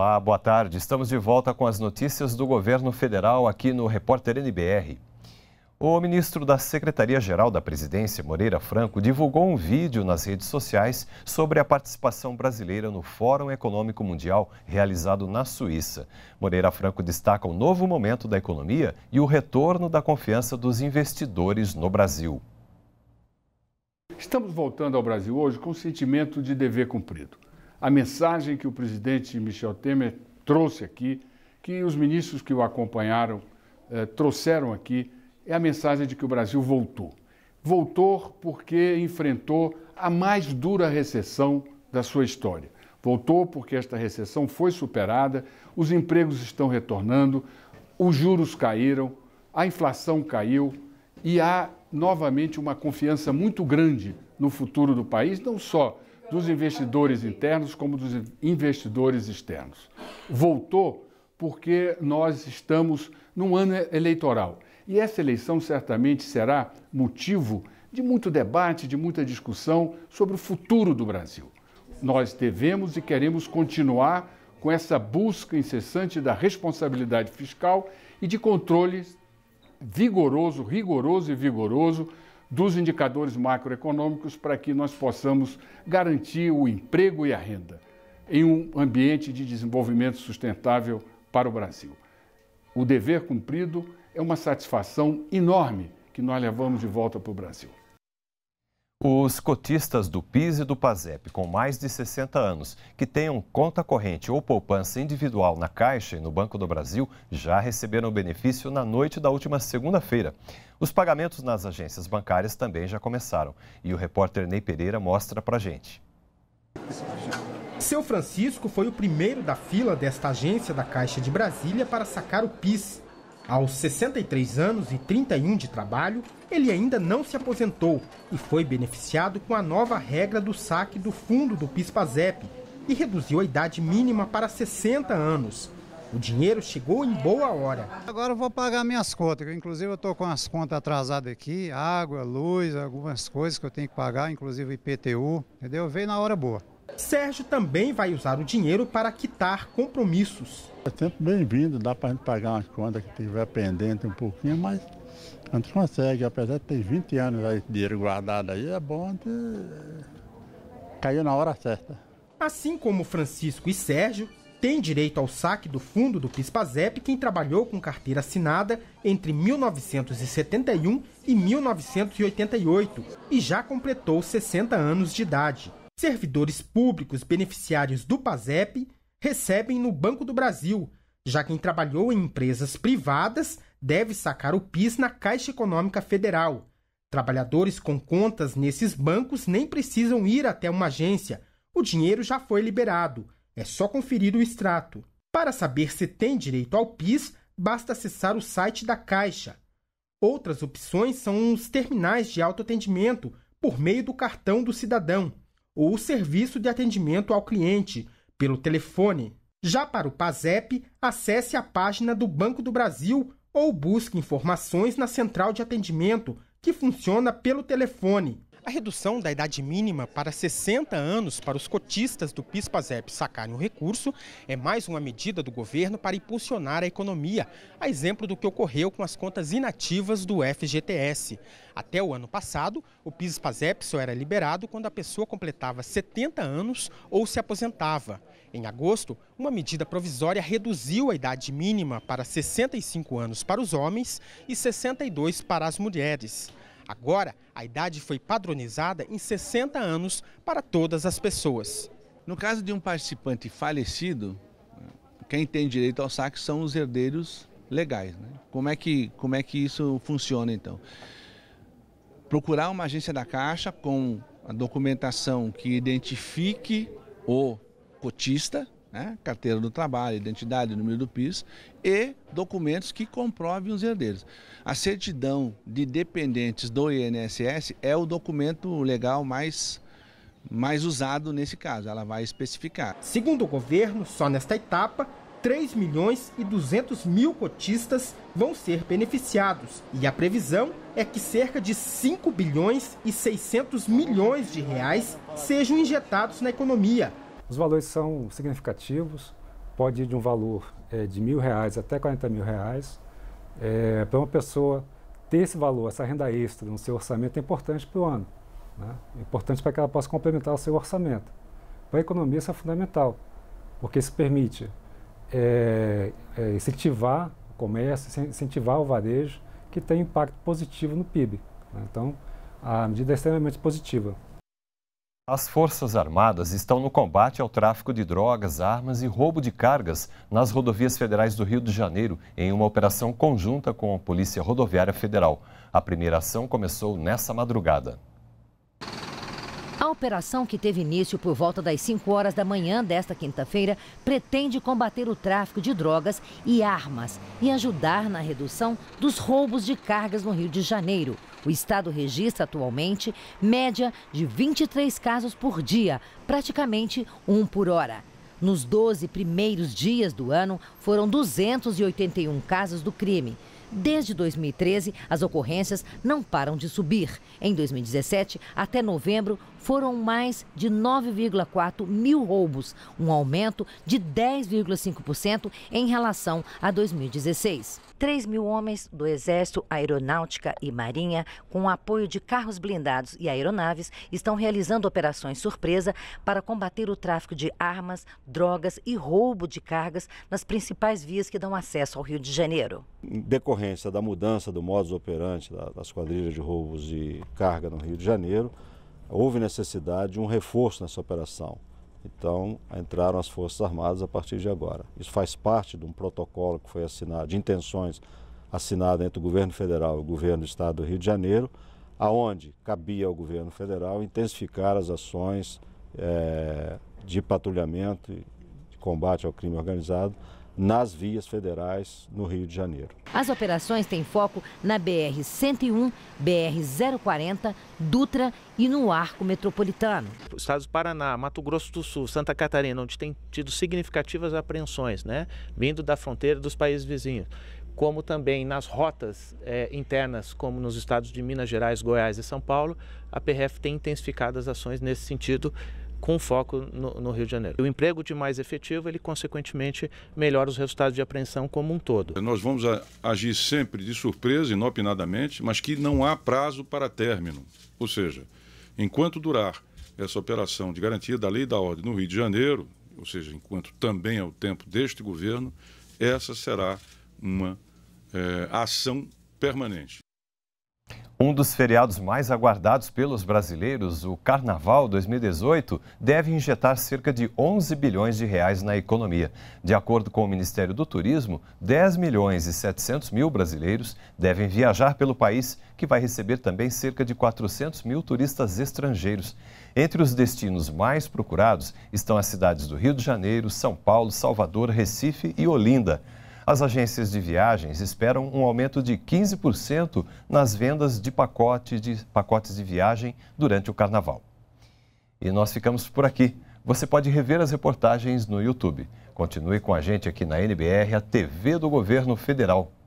Olá, boa tarde. Estamos de volta com as notícias do governo federal aqui no Repórter NBR. O ministro da Secretaria-Geral da Presidência, Moreira Franco, divulgou um vídeo nas redes sociais sobre a participação brasileira no Fórum Econômico Mundial realizado na Suíça. Moreira Franco destaca o novo momento da economia e o retorno da confiança dos investidores no Brasil. Estamos voltando ao Brasil hoje com o sentimento de dever cumprido a mensagem que o presidente Michel Temer trouxe aqui, que os ministros que o acompanharam eh, trouxeram aqui, é a mensagem de que o Brasil voltou. Voltou porque enfrentou a mais dura recessão da sua história. Voltou porque esta recessão foi superada, os empregos estão retornando, os juros caíram, a inflação caiu e há novamente uma confiança muito grande no futuro do país, não só dos investidores internos como dos investidores externos. Voltou porque nós estamos num ano eleitoral. E essa eleição certamente será motivo de muito debate, de muita discussão sobre o futuro do Brasil. Nós devemos e queremos continuar com essa busca incessante da responsabilidade fiscal e de controle vigoroso, rigoroso e vigoroso dos indicadores macroeconômicos para que nós possamos garantir o emprego e a renda em um ambiente de desenvolvimento sustentável para o Brasil. O dever cumprido é uma satisfação enorme que nós levamos de volta para o Brasil. Os cotistas do PIS e do PASEP com mais de 60 anos que tenham conta corrente ou poupança individual na Caixa e no Banco do Brasil já receberam o benefício na noite da última segunda-feira. Os pagamentos nas agências bancárias também já começaram e o repórter Ney Pereira mostra pra gente. Seu Francisco foi o primeiro da fila desta agência da Caixa de Brasília para sacar o PIS aos 63 anos e 31 de trabalho, ele ainda não se aposentou e foi beneficiado com a nova regra do saque do fundo do PIS/PASEP e reduziu a idade mínima para 60 anos. O dinheiro chegou em boa hora. Agora eu vou pagar minhas contas, inclusive eu estou com as contas atrasadas aqui, água, luz, algumas coisas que eu tenho que pagar, inclusive IPTU, entendeu? Veio na hora boa. Sérgio também vai usar o dinheiro para quitar compromissos. É sempre bem-vindo, dá para a gente pagar umas contas que tiver pendente um pouquinho, mas a gente consegue, apesar de ter 20 anos aí, dinheiro guardado aí, é bom que caiu na hora certa. Assim como Francisco e Sérgio, tem direito ao saque do fundo do PISPAZEP quem trabalhou com carteira assinada entre 1971 e 1988 e já completou 60 anos de idade servidores públicos beneficiários do PASEP recebem no Banco do Brasil, já quem trabalhou em empresas privadas deve sacar o PIS na Caixa Econômica Federal. Trabalhadores com contas nesses bancos nem precisam ir até uma agência, o dinheiro já foi liberado, é só conferir o extrato. Para saber se tem direito ao PIS, basta acessar o site da Caixa. Outras opções são os terminais de autoatendimento por meio do cartão do cidadão ou o serviço de atendimento ao cliente pelo telefone. Já para o PASEP, acesse a página do Banco do Brasil ou busque informações na central de atendimento, que funciona pelo telefone a redução da idade mínima para 60 anos para os cotistas do PIS-PASEP sacarem o recurso é mais uma medida do governo para impulsionar a economia, a exemplo do que ocorreu com as contas inativas do FGTS. Até o ano passado, o PIS-PASEP só era liberado quando a pessoa completava 70 anos ou se aposentava. Em agosto, uma medida provisória reduziu a idade mínima para 65 anos para os homens e 62 para as mulheres. Agora, a idade foi padronizada em 60 anos para todas as pessoas. No caso de um participante falecido, quem tem direito ao saque são os herdeiros legais. Né? Como, é que, como é que isso funciona então? Procurar uma agência da Caixa com a documentação que identifique o cotista, né? Carteira do trabalho, identidade, número do PIS e documentos que comprovem os herdeiros. A certidão de dependentes do INSS é o documento legal mais mais usado nesse caso, ela vai especificar. Segundo o governo, só nesta etapa, 3 milhões e 200 mil cotistas vão ser beneficiados. E a previsão é que cerca de 5 bilhões e 600 milhões de reais sejam injetados na economia os valores são significativos, pode ir de um valor é, de mil reais até 40 mil reais. É, para uma pessoa ter esse valor, essa renda extra no seu orçamento é importante para o ano. Né? É importante para que ela possa complementar o seu orçamento. Para a economia isso é fundamental, porque isso permite é, é incentivar o comércio, incentivar o varejo, que tem impacto positivo no PIB. Né? Então, a medida é extremamente positiva. As Forças Armadas estão no combate ao tráfico de drogas, armas e roubo de cargas nas rodovias federais do Rio de Janeiro, em uma operação conjunta com a Polícia Rodoviária Federal. A primeira ação começou nessa madrugada. A operação, que teve início por volta das 5 horas da manhã desta quinta-feira, pretende combater o tráfico de drogas e armas e ajudar na redução dos roubos de cargas no Rio de Janeiro. O estado registra atualmente média de 23 casos por dia, praticamente um por hora. Nos 12 primeiros dias do ano, foram 281 casos do crime. Desde 2013, as ocorrências não param de subir. Em 2017, até novembro, foram mais de 9,4 mil roubos, um aumento de 10,5% em relação a 2016. 3 mil homens do Exército, Aeronáutica e Marinha, com o apoio de carros blindados e aeronaves, estão realizando operações surpresa para combater o tráfico de armas, drogas e roubo de cargas nas principais vias que dão acesso ao Rio de Janeiro. Em decorrência da mudança do modus operandi das quadrilhas de roubos de carga no Rio de Janeiro, houve necessidade de um reforço nessa operação. Então, entraram as Forças Armadas a partir de agora. Isso faz parte de um protocolo que foi assinado, de intenções assinado entre o governo federal e o governo do estado do Rio de Janeiro, aonde cabia ao governo federal intensificar as ações é, de patrulhamento, de combate ao crime organizado nas vias federais no Rio de Janeiro. As operações têm foco na BR-101, BR-040, Dutra e no Arco Metropolitano. Estados do Paraná, Mato Grosso do Sul, Santa Catarina, onde tem tido significativas apreensões, né, vindo da fronteira dos países vizinhos como também nas rotas é, internas, como nos estados de Minas Gerais, Goiás e São Paulo, a PRF tem intensificado as ações nesse sentido, com foco no, no, Rio de Janeiro. O emprego de mais efetivo, ele consequentemente melhora os resultados de apreensão como um todo. Nós vamos a, agir sempre de surpresa, inopinadamente, mas que não há prazo para término. Ou seja, enquanto durar essa operação de garantia da lei e da ordem no Rio de Janeiro, ou seja, enquanto também é o tempo deste governo, essa será uma é, ação permanente. Um dos feriados mais aguardados pelos brasileiros, o Carnaval 2018, deve injetar cerca de 11 bilhões de reais na economia. De acordo com o Ministério do Turismo, 10 milhões e 700 mil brasileiros devem viajar pelo país, que vai receber também cerca de 400 mil turistas estrangeiros. Entre os destinos mais procurados estão as cidades do Rio de Janeiro, São Paulo, Salvador, Recife e Olinda. As agências de viagens esperam um aumento de 15% nas vendas de, pacote de pacotes de viagem durante o carnaval. E nós ficamos por aqui. Você pode rever as reportagens no YouTube. Continue com a gente aqui na NBR, a TV do Governo Federal.